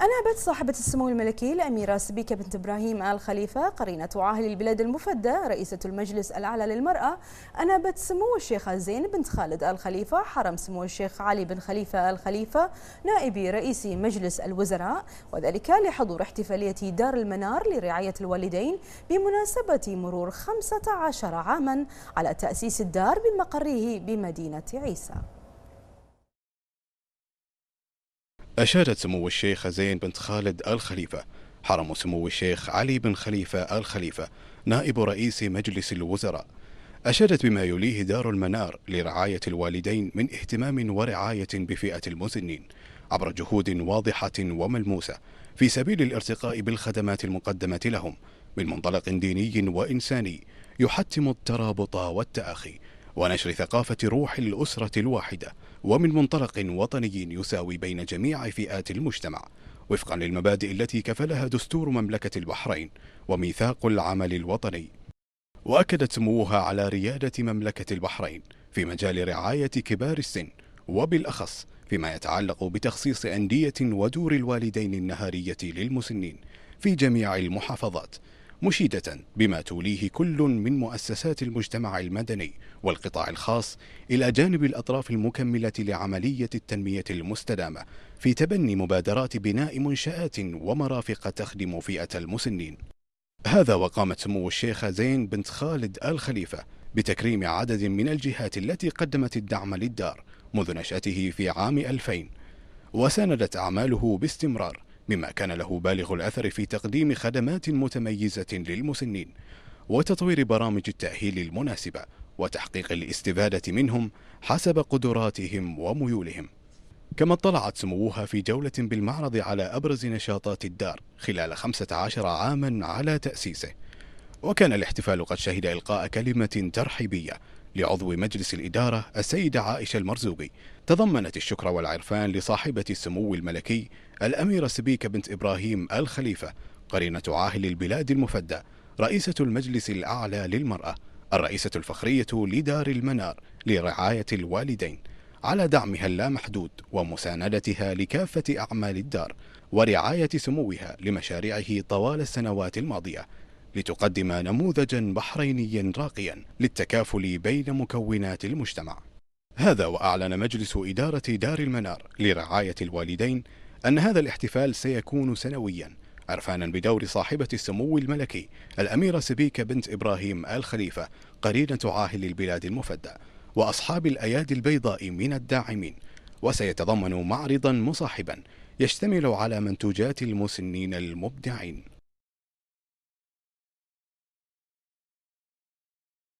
أنابت صاحبة السمو الملكي الأميرة سبيكة بنت إبراهيم آل خليفة قرينة عاهل البلاد المفدى رئيسة المجلس الأعلى للمرأة أنابت سمو الشيخة زين بنت خالد آل خليفة حرم سمو الشيخ علي بن خليفة آل خليفة نائب رئيس مجلس الوزراء وذلك لحضور احتفالية دار المنار لرعاية الوالدين بمناسبة مرور 15 عاما على تأسيس الدار بمقره بمدينة عيسى أشادت سمو الشيخ زين بنت خالد الخليفة حرم سمو الشيخ علي بن خليفة الخليفة نائب رئيس مجلس الوزراء أشادت بما يليه دار المنار لرعاية الوالدين من اهتمام ورعاية بفئة المسنين عبر جهود واضحة وملموسة في سبيل الارتقاء بالخدمات المقدمة لهم من منطلق ديني وإنساني يحتم الترابط والتأخي ونشر ثقافة روح الأسرة الواحدة ومن منطلق وطني يساوي بين جميع فئات المجتمع وفقا للمبادئ التي كفلها دستور مملكة البحرين وميثاق العمل الوطني وأكدت سموها على ريادة مملكة البحرين في مجال رعاية كبار السن وبالأخص فيما يتعلق بتخصيص أندية ودور الوالدين النهارية للمسنين في جميع المحافظات مشيدة بما توليه كل من مؤسسات المجتمع المدني والقطاع الخاص إلى جانب الأطراف المكملة لعملية التنمية المستدامة في تبني مبادرات بناء منشآت ومرافق تخدم فئة المسنين هذا وقامت سمو الشيخ زين بنت خالد آل خليفة بتكريم عدد من الجهات التي قدمت الدعم للدار منذ نشأته في عام 2000 وساندت أعماله باستمرار مما كان له بالغ الأثر في تقديم خدمات متميزة للمسنين وتطوير برامج التأهيل المناسبة وتحقيق الاستفادة منهم حسب قدراتهم وميولهم كما اطلعت سموها في جولة بالمعرض على أبرز نشاطات الدار خلال 15 عاما على تأسيسه وكان الاحتفال قد شهد إلقاء كلمة ترحيبية لعضو مجلس الإدارة السيدة عائشة المرزوقي تضمنت الشكر والعرفان لصاحبة السمو الملكي الأميرة سبيكة بنت إبراهيم الخليفة قرينة عاهل البلاد المفدى رئيسة المجلس الأعلى للمرأة الرئيسة الفخرية لدار المنار لرعاية الوالدين على دعمها اللامحدود ومساندتها لكافة أعمال الدار ورعاية سموها لمشاريعه طوال السنوات الماضية لتقدم نموذجا بحرينيا راقيا للتكافل بين مكونات المجتمع هذا وأعلن مجلس إدارة دار المنار لرعاية الوالدين أن هذا الاحتفال سيكون سنويا عرفانا بدور صاحبة السمو الملكي الأميرة سبيكة بنت إبراهيم آل خليفة قرينة عاهل البلاد المفدى وأصحاب الأيادي البيضاء من الداعمين وسيتضمن معرضا مصاحبا يشتمل على منتوجات المسنين المبدعين